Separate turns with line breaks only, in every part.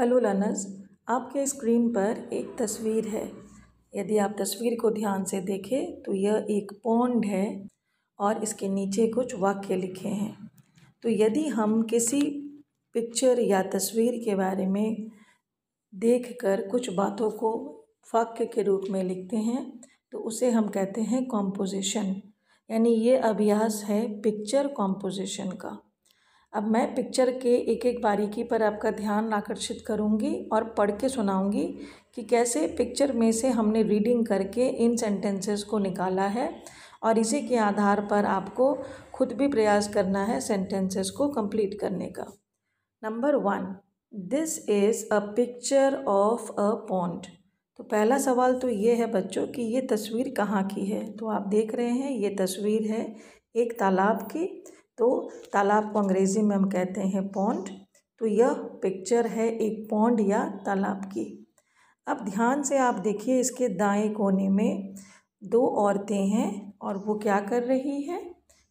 hello learners आपके screen पर एक तस्वीर है यदि आप तस्वीर को ध्यान से देखें तो यह एक पौंड है और इसके नीचे कुछ वाक्य लिखे हैं तो यदि हम किसी पिक्चर या तस्वीर के बारे में देखकर कुछ बातों को वाक्य के रूप में लिखते हैं तो उसे हम कहते हैं कॉम्पोजिशन यानी ये अभ्यास है पिक्चर कॉम्पोजिशन का अब मैं पिक्चर के एक एक बारीकी पर आपका ध्यान आकर्षित करूंगी और पढ़ के सुनाऊंगी कि कैसे पिक्चर में से हमने रीडिंग करके इन सेंटेंसेस को निकाला है और इसी के आधार पर आपको खुद भी प्रयास करना है सेंटेंसेस को कंप्लीट करने का number one this is a picture of a pond तो पहला सवाल तो ये है बच्चों कि ये तस्वीर कहाँ की है तो आप देख रहे हैं ये तस्वीर है एक तालाब की तो तालाब को अंग्रेज़ी में हम कहते हैं पौंड तो यह पिक्चर है एक पौंड या तालाब की अब ध्यान से आप देखिए इसके दाएं कोने में दो औरतें हैं और वो क्या कर रही है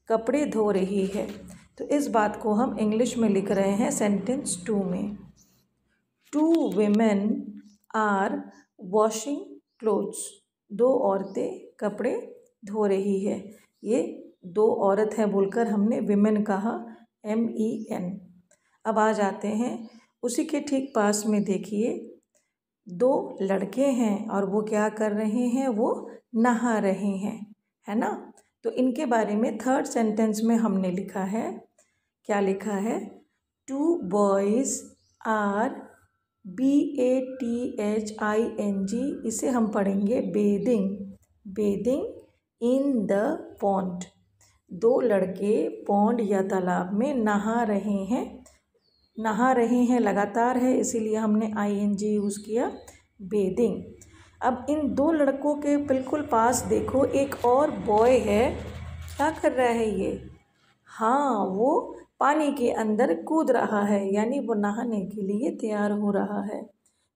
कपड़े धो रही है तो इस बात को हम इंग्लिश में लिख रहे हैं सेंटेंस टू में two women are washing clothes दो औरतें कपड़े धो रही है ये दो औरत हैं बोलकर हमने विमेन कहा एम ई एन अब आ जाते हैं उसी के ठीक पास में देखिए दो लड़के हैं और वो क्या कर रहे हैं वो नहा रहे हैं है ना तो इनके बारे में थर्ड सेंटेंस में हमने लिखा है क्या लिखा है two boys are B A T H I N G इसे हम पढ़ेंगे bathing bathing in the pond दो लड़के पौंड या तालाब में नहा रहे हैं नहा रहे हैं लगातार है इसीलिए हमने आई एन जी यूज़ किया बेदिंग अब इन दो लड़कों के बिल्कुल पास देखो एक और बॉय है क्या कर रहा है ये हाँ वो पानी के अंदर कूद रहा है यानी वो नहाने के लिए तैयार हो रहा है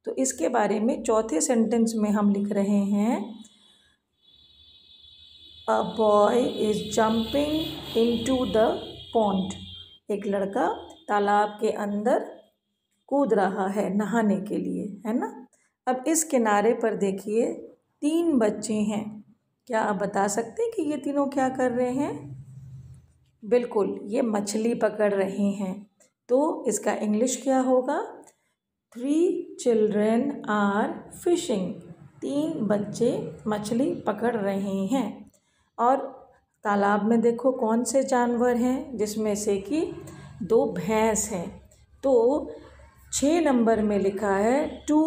तो इसके बारे में चौथे सेंटेंस में हम लिख रहे हैं boy is jumping into the pond एक लड़का तालाब के अंदर कूद रहा है नहाने के लिए है ना अब इस किनारे पर देखिए तीन बच्चे हैं क्या आप बता सकते हैं कि ये तीनों क्या कर रहे हैं बिल्कुल ये मछली पकड़ रहे हैं तो इसका इंग्लिश क्या होगा थ्री चिल्ड्रेन आर फिशिंग तीन बच्चे मछली पकड़ रहे हैं और तालाब में देखो कौन से जानवर हैं जिसमें से कि दो भैंस हैं तो छः नंबर में लिखा है टू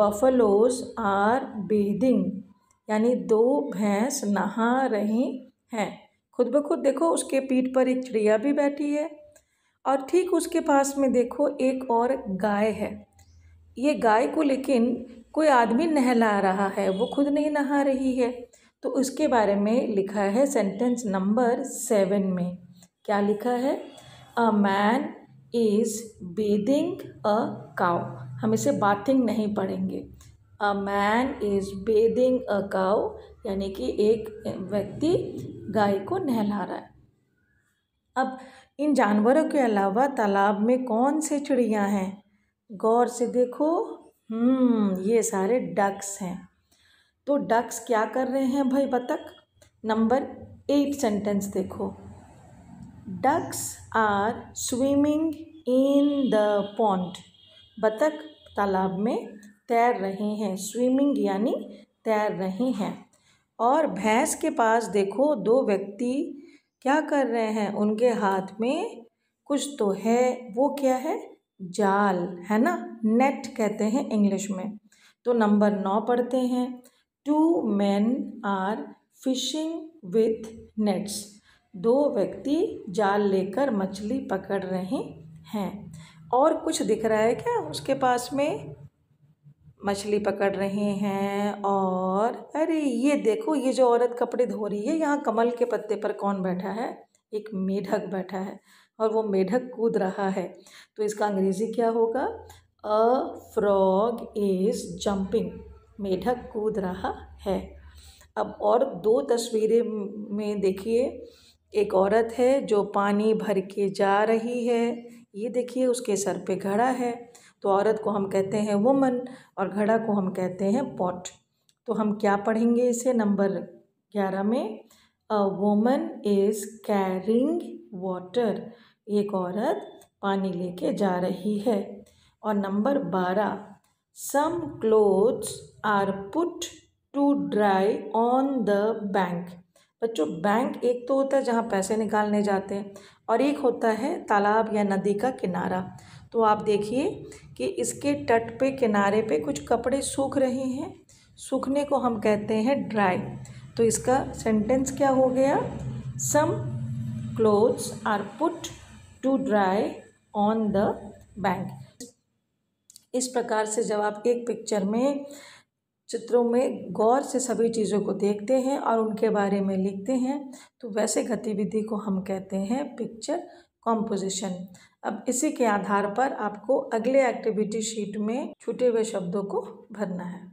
बफलोज आर बीदिंग यानी दो भैंस नहा रही हैं खुद ब खुद देखो उसके पीठ पर एक चिड़िया भी बैठी है और ठीक उसके पास में देखो एक और गाय है ये गाय को लेकिन कोई आदमी नहला रहा है वो खुद नहीं नहा रही है तो उसके बारे में लिखा है सेंटेंस नंबर सेवन में क्या लिखा है a man is bathing a cow हम इसे बाथिंग नहीं पढ़ेंगे a man is bathing a cow यानी कि एक व्यक्ति गाय को नहला रहा है अब इन जानवरों के अलावा तालाब में कौन से चिड़िया हैं गौर से देखो हम्म ये सारे डक्स हैं तो डक्स क्या कर रहे हैं भाई बतख नंबर एट सेंटेंस देखो ducks are swimming in the pond बतख तालाब में तैर रहे हैं स्विमिंग यानी तैर रहे हैं और भैंस के पास देखो दो व्यक्ति क्या कर रहे हैं उनके हाथ में कुछ तो है वो क्या है जाल है ना नेट कहते हैं इंग्लिश में तो नंबर नौ पढ़ते हैं two man are fishing with nets दो व्यक्ति जाल लेकर मछली पकड़ रहे हैं और कुछ दिख रहा है क्या उसके पास में मछली पकड़ रहे हैं और अरे ये देखो ये जो औरत कपड़े धो रही है यहाँ कमल के पत्ते पर कौन बैठा है एक मेढक बैठा है और वो मेढक कूद रहा है तो इसका अंग्रेज़ी क्या होगा अ फ्रॉग इज़ जंपिंग मेढक कूद रहा है अब और दो तस्वीरें में देखिए एक औरत है जो पानी भर के जा रही है ये देखिए उसके सर पे घड़ा है तो औरत को हम कहते हैं वुमन और घड़ा को हम कहते हैं पॉट तो हम क्या पढ़ेंगे इसे नंबर ग्यारह में a woman is carrying water एक औरत पानी लेके जा रही है और नंबर बारह some clothes are put to dry on the bank बच्चों बैंक एक तो होता है जहाँ पैसे निकालने जाते हैं और एक होता है तालाब या नदी का किनारा तो आप देखिए कि इसके तट पे किनारे पे कुछ कपड़े सूख रहे हैं सूखने को हम कहते हैं ड्राई तो इसका सेंटेंस क्या हो गया some clothes are put to dry on the bank इस प्रकार से जब आप एक पिक्चर में चित्रों में गौर से सभी चीज़ों को देखते हैं और उनके बारे में लिखते हैं तो वैसे गतिविधि को हम कहते हैं पिक्चर कॉम्पोजिशन अब इसी के आधार पर आपको अगले एक्टिविटी शीट में छूटे हुए शब्दों को भरना है